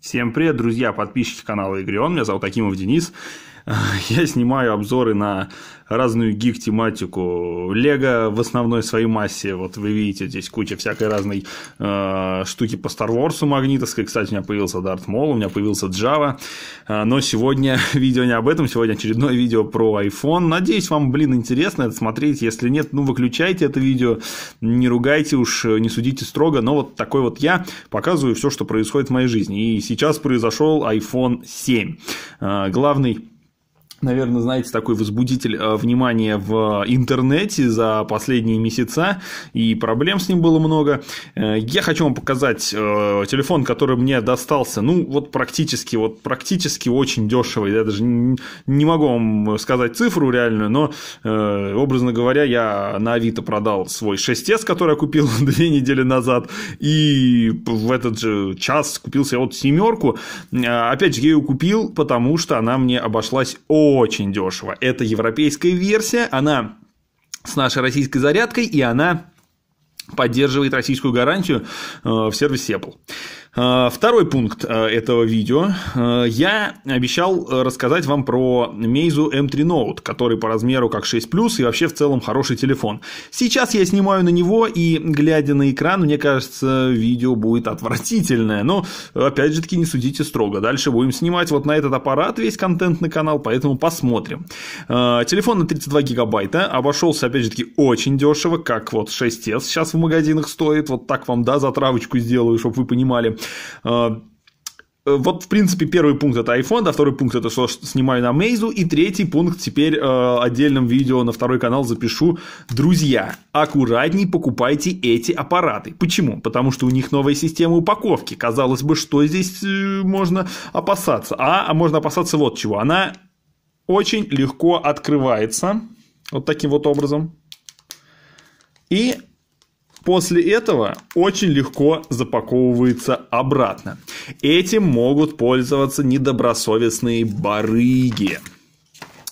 Всем привет, друзья, подписчики канала Игрион. Меня зовут Акимов Денис. Я снимаю обзоры на разную гик-тематику. Лего в основной своей массе. Вот вы видите, здесь куча всякой разной э, штуки по Star Wars магнитовской. Кстати, у меня появился Дарт Мол, у меня появился Java. Э, но сегодня видео не об этом. Сегодня очередное видео про iPhone. Надеюсь, вам, блин, интересно это смотреть. Если нет, ну, выключайте это видео. Не ругайте уж, не судите строго. Но вот такой вот я показываю все, что происходит в моей жизни. И сейчас произошел iPhone 7. Э, главный наверное, знаете, такой возбудитель э, внимания в интернете за последние месяца, и проблем с ним было много. Э, я хочу вам показать э, телефон, который мне достался, ну, вот практически, вот практически очень дешевый. Я даже не могу вам сказать цифру реальную, но, образно говоря, я на Авито продал свой 6S, который я купил две недели назад, и в этот же час купился вот семерку. Опять же, я ее купил, потому что она мне обошлась о очень дешево. Это европейская версия, она с нашей российской зарядкой, и она поддерживает российскую гарантию э, в сервисе Apple. А, второй пункт а, этого видео. А, я обещал рассказать вам про Meizu M3 Note, который по размеру как 6 Plus и вообще в целом хороший телефон. Сейчас я снимаю на него и, глядя на экран, мне кажется, видео будет отвратительное. Но, опять же таки, не судите строго. Дальше будем снимать вот на этот аппарат весь контент на канал, поэтому посмотрим. Телефон на 32 гигабайта. Обошелся, опять же таки, очень дешево, как вот 6S сейчас в магазинах стоит. Вот так вам, да, затравочку сделаю, чтобы вы понимали. А, э, вот, в принципе, первый пункт это iPhone, а второй пункт это что снимаю на Мейзу, и третий пункт теперь э, отдельным видео на второй канал запишу. Друзья, аккуратней покупайте эти аппараты. Почему? Потому что у них новая система упаковки. Казалось бы, что здесь э, можно опасаться? А, а можно опасаться вот чего. Она очень легко открывается вот таким вот образом. И После этого очень легко запаковывается обратно. Этим могут пользоваться недобросовестные барыги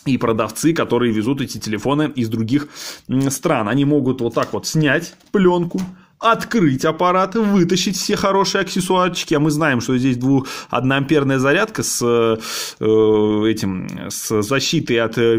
и продавцы, которые везут эти телефоны из других стран. Они могут вот так вот снять пленку, открыть аппарат, вытащить все хорошие аксессуарчики, а мы знаем, что здесь двух 1 амперная зарядка с э, э, этим с защитой от э,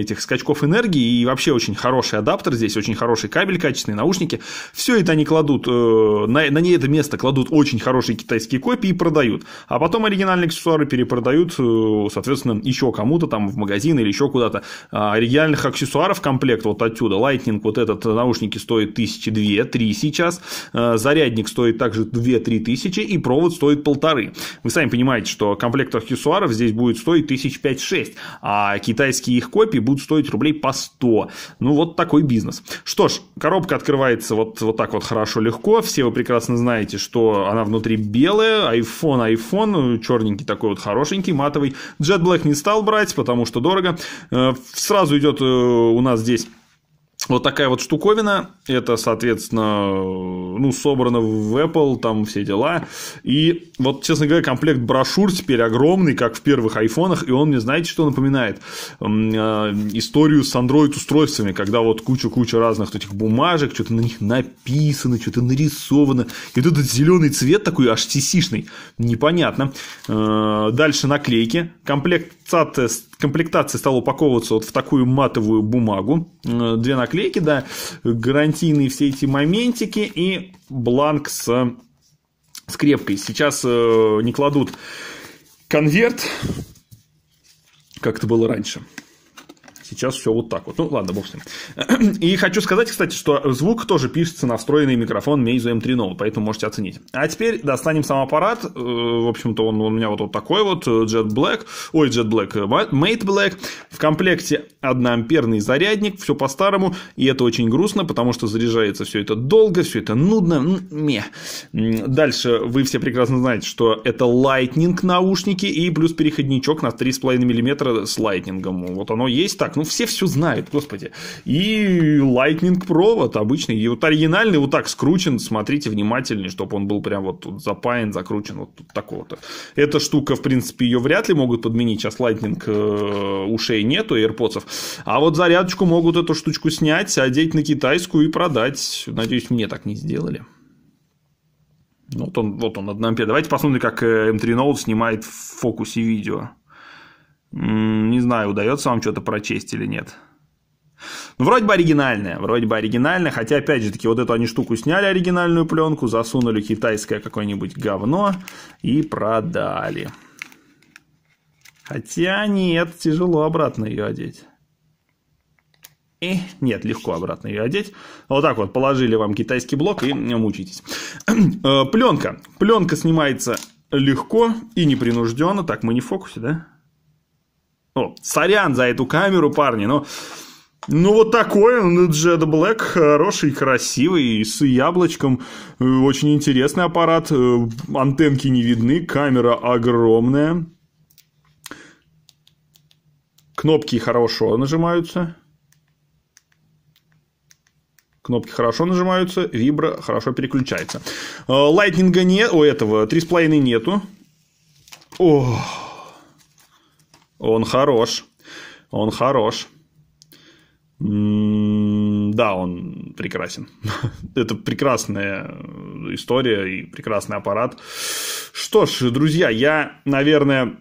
этих скачков энергии и вообще очень хороший адаптер здесь, очень хороший кабель, качественные наушники. Все это они кладут э, на, на ней это место кладут очень хорошие китайские копии и продают, а потом оригинальные аксессуары перепродают, э, соответственно, еще кому-то там в магазин или еще куда-то. А оригинальных аксессуаров комплект вот отсюда, Lightning вот этот э, наушники стоит тысячи две, три сейчас. Э, зарядник стоит также 2-3 тысячи, и провод стоит полторы. Вы сами понимаете, что комплект аксессуаров здесь будет стоить тысяч 5-6, а китайские их копии будут стоить рублей по 100. Ну, вот такой бизнес. Что ж, коробка открывается вот, вот так вот хорошо, легко. Все вы прекрасно знаете, что она внутри белая, iPhone, iPhone, черненький такой вот хорошенький, матовый. Jet Black не стал брать, потому что дорого. Э, сразу идет э, у нас здесь вот такая вот штуковина, это, соответственно, ну, собрано в Apple, там все дела. И вот, честно говоря, комплект брошюр теперь огромный, как в первых айфонах, и он мне, знаете, что напоминает? Э, историю с Android-устройствами, когда вот куча-куча разных этих бумажек, что-то на них написано, что-то нарисовано, и вот этот зеленый цвет такой HTC-шный, непонятно. Э, дальше наклейки, комплект комплектация стала упаковываться вот в такую матовую бумагу, э, две наклейки наклейки, да, гарантийные все эти моментики и бланк с э, скрепкой. Сейчас э, не кладут конверт, как это было раньше сейчас все вот так вот. Ну, ладно, бог с ним. И хочу сказать, кстати, что звук тоже пишется на встроенный микрофон Meizu M3 Note, поэтому можете оценить. А теперь достанем сам аппарат. Э, в общем-то, он у меня вот, вот такой вот, э, Jet Black. Ой, Jet Black, э, Mate Black. В комплекте 1-амперный зарядник, все по-старому. И это очень грустно, потому что заряжается все это долго, все это нудно. мне Дальше вы все прекрасно знаете, что это Lightning наушники и плюс переходничок на 3,5 мм с Lightning. Вот оно есть так. Ну, ну все все знают, господи. И Lightning провод обычный, и вот оригинальный вот так скручен, смотрите внимательнее, чтобы он был прям вот тут запаян, закручен вот тут такого-то. Эта штука, в принципе, ее вряд ли могут подменить, сейчас Lightning э, ушей нету, AirPods, а вот зарядочку могут эту штучку снять, одеть на китайскую и продать. Надеюсь, мне так не сделали. Ну, вот он, вот он, 1 ампер. Давайте посмотрим, как M3 э, Note снимает в фокусе видео. Не знаю, удается вам что-то прочесть или нет. Ну, вроде бы оригинальная, вроде бы оригинальная, хотя, опять же таки, вот эту они штуку сняли, оригинальную пленку, засунули китайское какое-нибудь говно и продали. Хотя нет, тяжело обратно ее одеть. И э, нет, легко обратно ее одеть. Вот так вот положили вам китайский блок и мучитесь. Э, пленка. Пленка снимается легко и непринужденно. Так, мы не в фокусе, да? О, ну, сорян за эту камеру, парни, но... Ну, вот такой он, Джеда ну, Блэк, хороший, красивый, с яблочком, э, очень интересный аппарат, э, антенки не видны, камера огромная. Кнопки хорошо нажимаются. Кнопки хорошо нажимаются, вибра хорошо переключается. Э, лайтнинга нет, у этого 3,5 нету. Ох. Он хорош. Он хорош. Да, он прекрасен. Это прекрасная история и прекрасный аппарат. Что ж, друзья, я, наверное,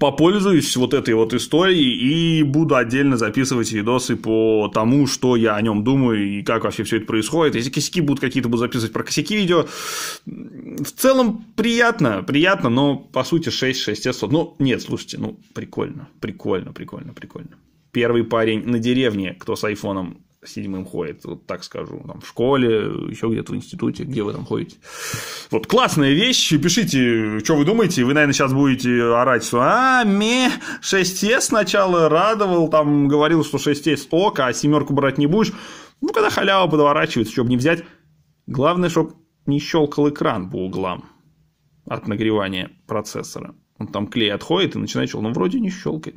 попользуюсь вот этой вот историей и буду отдельно записывать видосы по тому, что я о нем думаю и как вообще все это происходит. Если косяки будут какие-то, буду записывать про косяки видео. В целом приятно, приятно, но по сути 6, 6, 600. Ну, нет, слушайте, ну, прикольно, прикольно, прикольно, прикольно. Первый парень на деревне, кто с айфоном седьмым ходит, вот так скажу, там, в школе, еще где-то в институте, где вы там ходите. Вот классная вещь, пишите, что вы думаете, вы, наверное, сейчас будете орать, что а, ме, 6С сначала радовал, там, говорил, что 6С ок, а семерку брать не будешь. Ну, когда халява подворачивается, чтобы не взять, главное, чтобы не щелкал экран по углам от нагревания процессора. Он там клей отходит и начинает щелкать, ну, вроде не щелкает.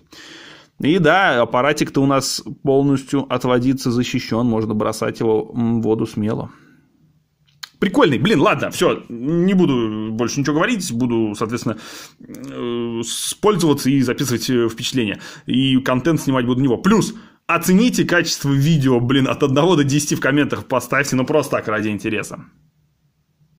И да, аппаратик-то у нас полностью отводится, защищен, можно бросать его в воду смело. Прикольный, блин, ладно, все, не буду больше ничего говорить, буду, соответственно, э, пользоваться и записывать э, впечатления. И контент снимать буду него. Плюс, оцените качество видео, блин, от 1 до 10 в комментах поставьте, ну просто так ради интереса.